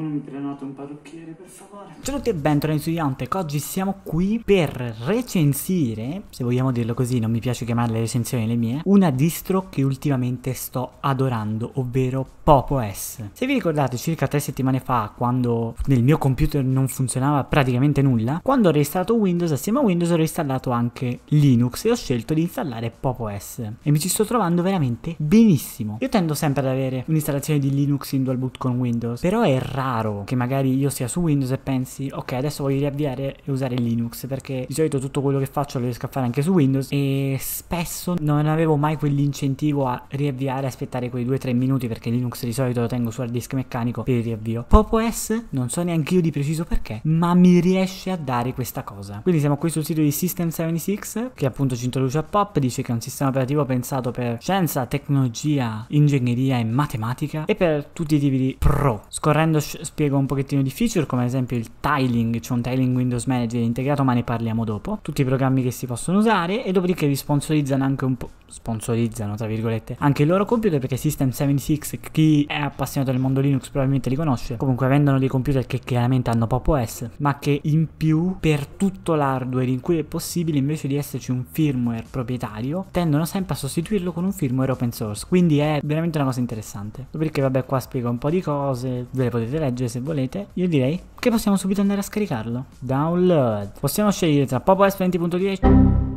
qualcuno mi prenota un parrucchiere per favore? Ciao a tutti e bentornati su Yantec, oggi siamo qui per recensire, se vogliamo dirlo così, non mi piace chiamare le recensioni le mie, una distro che ultimamente sto adorando, ovvero Popo S. Se vi ricordate circa tre settimane fa, quando nel mio computer non funzionava praticamente nulla, quando ho reinstallato Windows, assieme a Windows ho reinstallato anche Linux e ho scelto di installare Popo S. E mi ci sto trovando veramente benissimo. Io tendo sempre ad avere un'installazione di Linux in dual boot con Windows, però è raro raro che magari io sia su Windows e pensi ok adesso voglio riavviare e usare Linux perché di solito tutto quello che faccio lo riesco a fare anche su Windows e spesso non avevo mai quell'incentivo a riavviare aspettare quei 2-3 minuti perché Linux di solito lo tengo su hard disk meccanico per il riavvio. Pop OS non so neanche io di preciso perché ma mi riesce a dare questa cosa. Quindi siamo qui sul sito di System76 che appunto ci introduce a Pop dice che è un sistema operativo pensato per scienza, tecnologia, ingegneria e matematica e per tutti i tipi di pro scorrendo spiego un pochettino di feature come ad esempio il tiling, c'è cioè un tiling Windows Manager integrato ma ne parliamo dopo, tutti i programmi che si possono usare e dopodiché vi sponsorizzano anche un po' sponsorizzano tra virgolette anche il loro computer perché System76 chi è appassionato del mondo Linux probabilmente li conosce comunque vendono dei computer che chiaramente hanno pop OS ma che in più per tutto l'hardware in cui è possibile invece di esserci un firmware proprietario tendono sempre a sostituirlo con un firmware open source quindi è veramente una cosa interessante dopodiché vabbè qua spiego un po' di cose ve le potete leggere se volete io direi che possiamo subito andare a scaricarlo download possiamo scegliere tra popos 20.10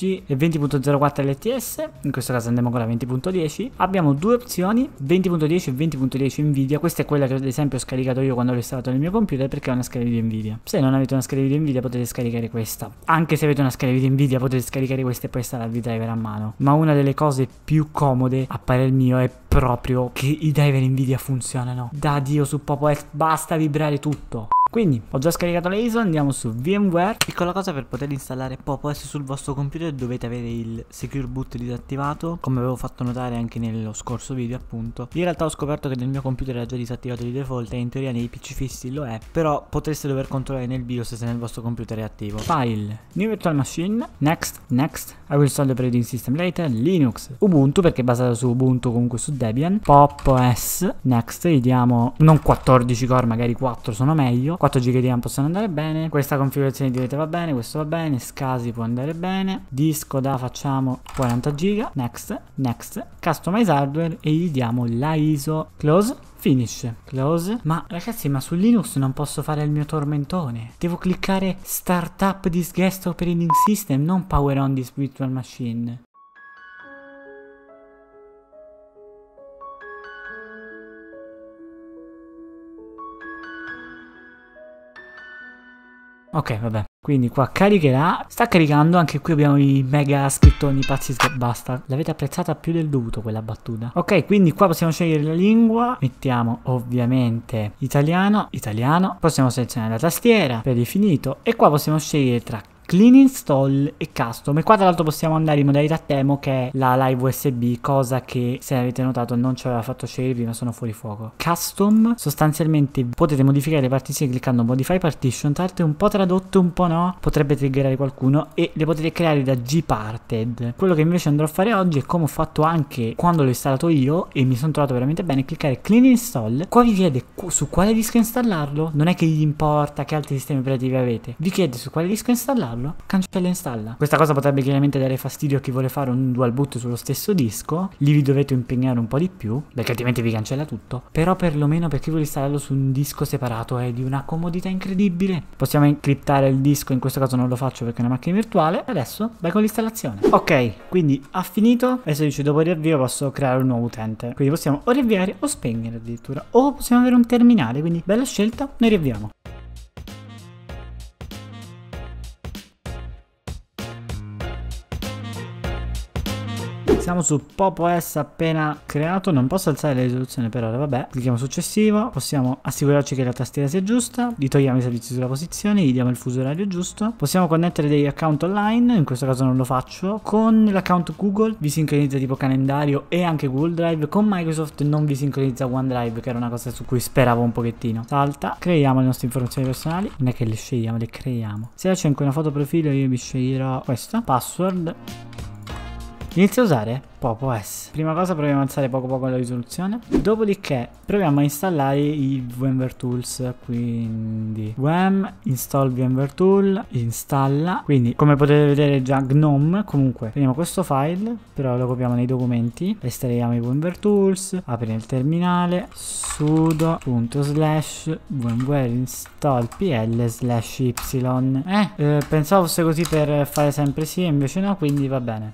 e 20.04 LTS, in questo caso andiamo con la 20.10, abbiamo due opzioni, 20.10 e 20.10 Nvidia, questa è quella che ad esempio ho scaricato io quando l'ho installato nel mio computer perché è una scheda video Nvidia. Se non avete una scheda video Nvidia potete scaricare questa, anche se avete una scheda video Nvidia potete scaricare questa e poi installarvi il driver a mano, ma una delle cose più comode a parer mio è proprio che i driver Nvidia funzionano. Da Dio su Popo X, basta vibrare tutto. Quindi ho già scaricato le ISO, andiamo su VMware. Piccola cosa per poter installare Pop OS sul vostro computer dovete avere il Secure Boot disattivato, come avevo fatto notare anche nello scorso video appunto. In realtà ho scoperto che nel mio computer era già disattivato di default e in teoria nei PC fissi lo è, però potreste dover controllare nel BIOS se nel vostro computer è attivo. File, New Virtual Machine, Next, Next, I will solve the operating system later, Linux, Ubuntu perché è basato su Ubuntu comunque su Debian, Pop OS, Next, gli diamo non 14 core magari 4 sono meglio, 4 GB di RAM possono andare bene, questa configurazione di rete va bene, questo va bene, scasi può andare bene, disco da facciamo 40 GB, next, next, customize hardware e gli diamo la ISO, close, Finish. Close. Ma ragazzi, ma su Linux non posso fare il mio tormentone. Devo cliccare Startup this guest operating system, non Power on this virtual machine. Ok, vabbè. Quindi qua caricherà. Sta caricando, anche qui abbiamo i mega scrittoni pazzi basta. L'avete apprezzata più del dovuto quella battuta. Ok, quindi qua possiamo scegliere la lingua. Mettiamo ovviamente italiano, italiano. Possiamo selezionare la tastiera, predefinito. E qua possiamo scegliere tra Clean Install e Custom e qua tra l'altro possiamo andare in modalità Temo che è la live USB cosa che se avete notato non ci aveva fatto scegliere prima sono fuori fuoco Custom sostanzialmente potete modificare le partizioni cliccando Modify Partition tra l'altro è un po' tradotte un po' no potrebbe triggerare qualcuno e le potete creare da Gparted quello che invece andrò a fare oggi è come ho fatto anche quando l'ho installato io e mi sono trovato veramente bene cliccare Clean Install qua vi chiede su quale disco installarlo non è che gli importa che altri sistemi operativi avete vi chiede su quale disco installarlo installarlo, cancella e installa. Questa cosa potrebbe chiaramente dare fastidio a chi vuole fare un dual boot sullo stesso disco, lì vi dovete impegnare un po' di più, perché altrimenti vi cancella tutto, però perlomeno per chi vuole installarlo su un disco separato è di una comodità incredibile. Possiamo encryptare il disco, in questo caso non lo faccio perché è una macchina virtuale, adesso vai con l'installazione. Ok, quindi ha finito, adesso dice dopo riavvio posso creare un nuovo utente, quindi possiamo o riavviare o spegnere addirittura, o possiamo avere un terminale, quindi bella scelta, noi riavviamo. Siamo su Popo S appena creato, non posso alzare la risoluzione per ora, vabbè. Clicchiamo successivo, possiamo assicurarci che la tastiera sia giusta, gli togliamo i servizi sulla posizione, gli diamo il fuso orario giusto. Possiamo connettere degli account online, in questo caso non lo faccio. Con l'account Google vi sincronizza tipo calendario e anche Google Drive, con Microsoft non vi sincronizza OneDrive, che era una cosa su cui speravo un pochettino. Salta, creiamo le nostre informazioni personali, non è che le scegliamo, le creiamo. Se c'è anche una foto profilo io mi sceglierò questa, password Inizio a usare? Popo S. Prima cosa proviamo a alzare poco poco la risoluzione. Dopodiché proviamo a installare i VMware Tools. Quindi VM install VMware Tool, installa. Quindi come potete vedere già GNOME. Comunque prendiamo questo file, però lo copiamo nei documenti. Estraiamo i VMware Tools, apriamo il terminale, sudo slash VMware install pl slash y. Eh, eh, pensavo fosse così per fare sempre sì, invece no, quindi va bene.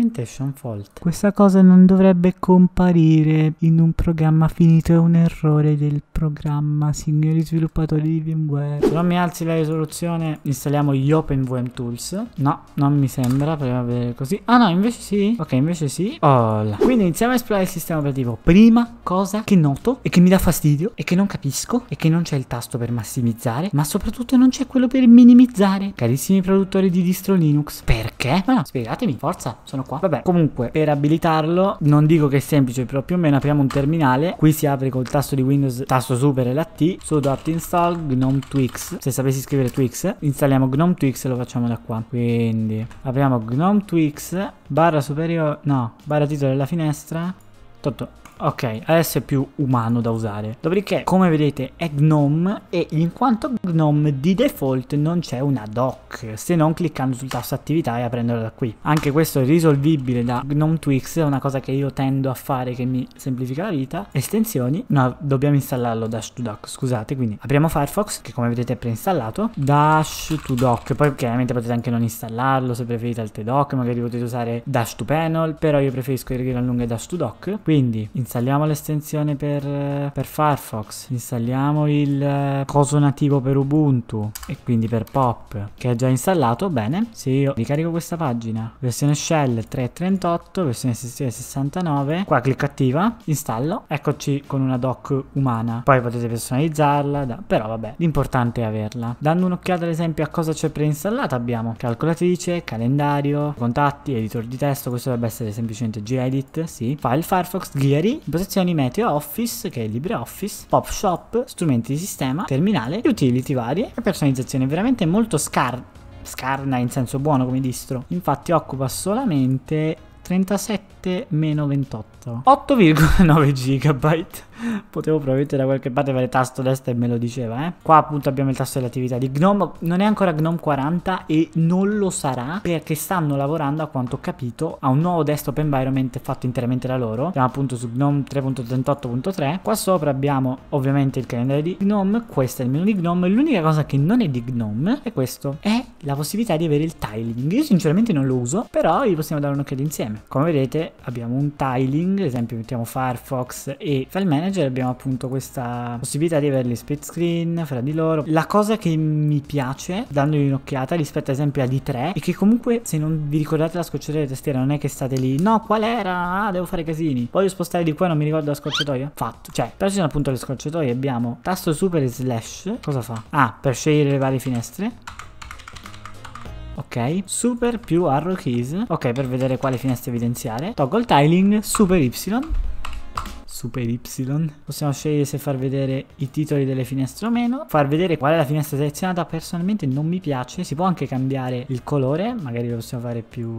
Documentation fault. Questa cosa non dovrebbe comparire in un programma finito, è un errore del programma, signori sviluppatori di VMware. Se non mi alzi la risoluzione, installiamo gli OpenVM Tools. No, non mi sembra, proviamo a vedere così. Ah no, invece sì. Ok, invece sì. Hola. Quindi iniziamo a esplorare il sistema operativo. Prima cosa che noto e che mi dà fastidio e che non capisco è che non c'è il tasto per massimizzare, ma soprattutto non c'è quello per minimizzare. Carissimi produttori di distro Linux, perché? Ma no, spiegatemi, forza, sono qua. Vabbè, comunque per abilitarlo non dico che è semplice, però più o meno apriamo un terminale. Qui si apre col tasto di Windows, tasto super e la T, sudo apt install gnome twix. Se sapessi scrivere twix, installiamo gnome twix e lo facciamo da qua. Quindi apriamo gnome twix, barra superiore, no, barra titolo della finestra. Tutto. Ok, adesso è più umano da usare. Dopodiché, come vedete, è GNOME e in quanto GNOME di default non c'è una doc, se non cliccando sul tasto attività e aprendola da qui. Anche questo è risolvibile da GNOME Twix, è una cosa che io tendo a fare che mi semplifica la vita. Estensioni, no, dobbiamo installarlo Dash to Doc, scusate, quindi apriamo Firefox, che come vedete è preinstallato, Dash to Doc, poi chiaramente potete anche non installarlo se preferite altre doc, magari potete usare Dash to Panel, però io preferisco di gran lunga Dash to Doc, quindi installiamo l'estensione per, per Firefox, installiamo il eh, coso nativo per Ubuntu e quindi per Pop che è già installato, bene, se io ricarico questa pagina, versione shell 3.38, versione 69, qua clicco attiva, installo, eccoci con una doc umana, poi potete personalizzarla, da, però vabbè, l'importante è averla. Dando un'occhiata ad esempio a cosa c'è preinstallata abbiamo calcolatrice, calendario, contatti, editor di testo, questo dovrebbe essere semplicemente gedit, sì, file Firefox, Geary File, impostazioni Meteo Office che è LibreOffice, Pop Shop, strumenti di sistema, terminale, utility varie e personalizzazione veramente molto scar scarna in senso buono come distro. Infatti occupa solamente 37 meno 28. 8,9 gigabyte. Potevo probabilmente da qualche parte avere tasto destra e me lo diceva, eh. Qua appunto abbiamo il tasto dell'attività di GNOME. Non è ancora GNOME 40 e non lo sarà perché stanno lavorando, a quanto ho capito, a un nuovo desktop environment fatto interamente da loro. Siamo appunto su GNOME 3.38.3. Qua sopra abbiamo ovviamente il calendario di GNOME. Questo è il menu di GNOME. L'unica cosa che non è di GNOME è questo. È la possibilità di avere il tiling. Io sinceramente non lo uso, però gli possiamo dare un'occhiata insieme. Come vedete abbiamo un tiling, ad esempio mettiamo Firefox e File Manager, abbiamo appunto questa possibilità di averli split screen fra di loro. La cosa che mi piace, dandogli un'occhiata rispetto ad esempio ad i3, è che comunque se non vi ricordate la scocciatoia di tastiera non è che state lì, no qual era? Ah, devo fare casini. Voglio spostare di qua non mi ricordo la scocciatoia? Fatto. Cioè, però ci sono appunto le scocciatoie, abbiamo tasto super e slash, cosa fa? Ah, per scegliere le varie finestre ok super più arrow keys ok per vedere quale finestra evidenziare toggle tiling super y Super Y. Possiamo scegliere se far vedere i titoli delle finestre o meno, far vedere qual è la finestra selezionata. Personalmente non mi piace, si può anche cambiare il colore, magari lo possiamo fare più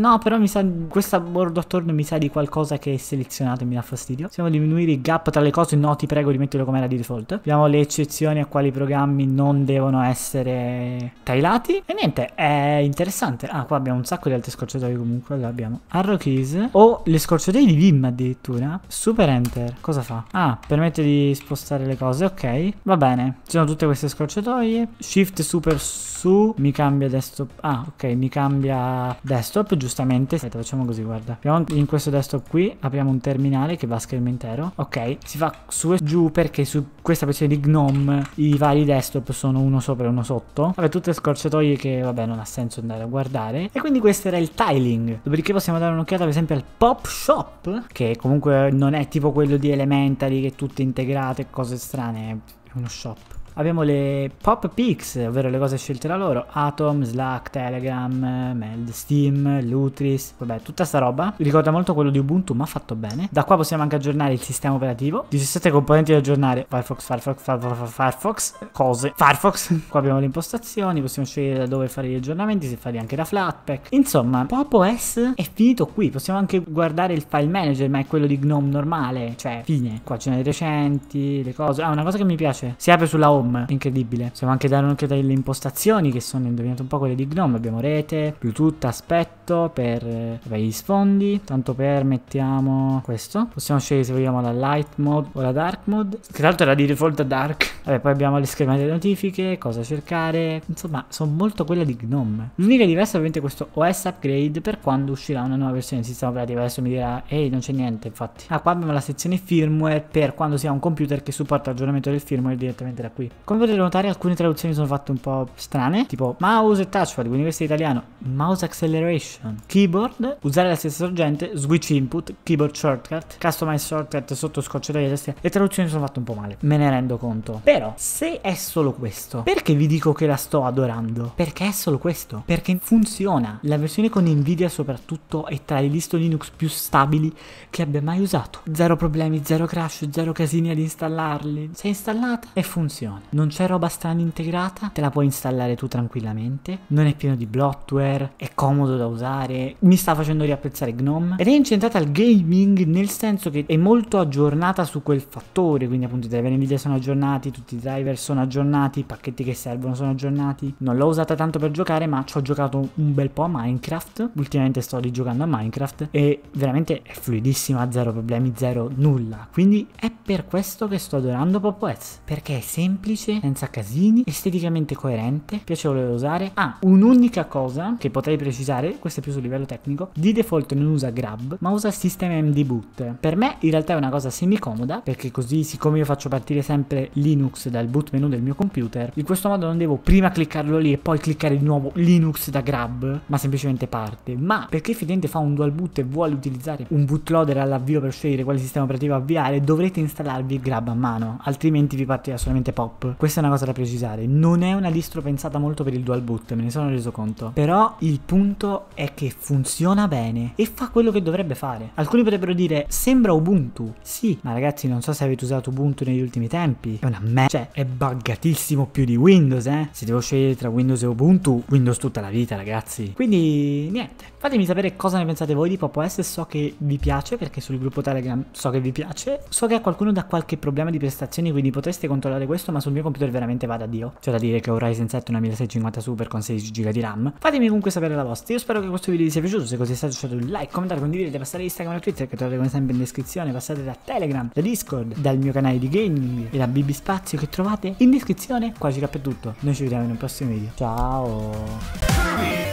No, però mi sa. Questa bordo attorno mi sa di qualcosa che è selezionato e mi dà fastidio. Possiamo diminuire i gap tra le cose. No, ti prego di metterlo come era di default. Abbiamo le eccezioni a quali programmi non devono essere tailati. E niente, è interessante. Ah, qua abbiamo un sacco di altre scorciatoie comunque. Allora abbiamo arrow keys. O le scorciatoie di Vim addirittura. Super enter. Cosa fa? Ah, permette di spostare le cose. Ok, va bene. Ci sono tutte queste scorciatoie. Shift super su. Mi cambia desktop. Ah, ok, mi cambia desktop, giusto? giustamente. Aspetta, facciamo così, guarda. Abbiamo in questo desktop qui, apriamo un terminale che va a schermo intero. Ok, si va su e giù perché su questa versione di GNOME i vari desktop sono uno sopra e uno sotto. Vabbè, tutte scorciatoie che, vabbè, non ha senso andare a guardare. E quindi questo era il tiling. Dopodiché possiamo dare un'occhiata, per esempio, al pop shop, che comunque non è tipo quello di Elementary, che è tutto integrato e cose strane. È uno shop. Abbiamo le pop picks, ovvero le cose scelte da loro, Atom, Slack, Telegram, Meld, Steam, Lutris, vabbè, tutta sta roba. Ricorda molto quello di Ubuntu, ma fatto bene. Da qua possiamo anche aggiornare il sistema operativo. 17 componenti da aggiornare, Firefox, Firefox, Firefox, Firefox, cose, Firefox. qua abbiamo le impostazioni, possiamo scegliere da dove fare gli aggiornamenti, se farli anche da Flatpak. Insomma, Pop OS è finito qui, possiamo anche guardare il file manager, ma è quello di GNOME normale, cioè fine. Qua ce ne sono i recenti, le cose. Ah, una cosa che mi piace, si apre sulla home home, incredibile. Possiamo anche dare anche delle impostazioni che sono indovinate un po' quelle di Gnome, abbiamo rete, Bluetooth, aspetto per, eh, per gli sfondi, tanto per mettiamo questo, possiamo scegliere se vogliamo la light mode o la dark mode, che tra l'altro era di default dark. Vabbè, poi abbiamo le schermate delle notifiche, cosa cercare, insomma sono molto quelle di Gnome. L'unica diversa è ovviamente questo OS upgrade per quando uscirà una nuova versione del sistema operativo, adesso mi dirà ehi non c'è niente infatti. Ah qua abbiamo la sezione firmware per quando si ha un computer che supporta l'aggiornamento del firmware direttamente da qui come potete notare, alcune traduzioni sono fatte un po' strane, tipo mouse e touchpad, quindi questo è italiano, mouse acceleration, keyboard, usare la stessa sorgente, switch input, keyboard shortcut, customize shortcut sotto scocciatoia di tastiera. Le traduzioni sono fatte un po' male, me ne rendo conto. Però, se è solo questo, perché vi dico che la sto adorando? Perché è solo questo? Perché funziona. La versione con Nvidia soprattutto è tra le liste Linux più stabili che abbia mai usato. Zero problemi, zero crash, zero casini ad installarli. Si è installata e funziona funzione. Non c'è roba strana integrata, te la puoi installare tu tranquillamente, non è pieno di bloatware, è comodo da usare, mi sta facendo riapprezzare GNOME ed è incentrata al gaming nel senso che è molto aggiornata su quel fattore, quindi appunto i driver Nvidia sono aggiornati, tutti i driver sono aggiornati, i pacchetti che servono sono aggiornati. Non l'ho usata tanto per giocare, ma ci ho giocato un bel po' a Minecraft, ultimamente sto rigiocando a Minecraft e veramente è fluidissima, zero problemi, zero nulla. Quindi è per questo che sto adorando S. perché è semplice semplice, senza casini, esteticamente coerente, piacevole da usare. Ha ah, un'unica cosa che potrei precisare, questo è più sul livello tecnico, di default non usa grab, ma usa md boot. Per me in realtà è una cosa semicomoda, perché così siccome io faccio partire sempre Linux dal boot menu del mio computer, in questo modo non devo prima cliccarlo lì e poi cliccare di nuovo Linux da grab, ma semplicemente parte. Ma perché effettivamente fa un dual boot e vuole utilizzare un bootloader all'avvio per scegliere quale sistema operativo avviare, dovrete installarvi grab a mano, altrimenti vi partirà solamente pop up. Questa è una cosa da precisare. Non è una distro pensata molto per il dual boot, me ne sono reso conto. Però il punto è che funziona bene e fa quello che dovrebbe fare. Alcuni potrebbero dire sembra Ubuntu. Sì, ma ragazzi non so se avete usato Ubuntu negli ultimi tempi. È una me. Cioè è buggatissimo più di Windows, eh. Se devo scegliere tra Windows e Ubuntu, Windows tutta la vita, ragazzi. Quindi niente. Fatemi sapere cosa ne pensate voi di Pop OS. So che vi piace perché sul gruppo Telegram so che vi piace. So che a qualcuno dà qualche problema di prestazioni, quindi potreste controllare questo, ma sul sul mio computer veramente vada a Dio. C'è da dire che ho un Ryzen 7 una 1650 Super con 16 GB di RAM. Fatemi comunque sapere la vostra. Io spero che questo video vi sia piaciuto. Se così è stato lasciate un like, commentare, condividete, passate Instagram e Twitter che trovate come sempre in descrizione. Passate da Telegram, da Discord, dal mio canale di gaming e da BB Spazio che trovate in descrizione. Qua ci per tutto. Noi ci vediamo in un prossimo video. Ciao!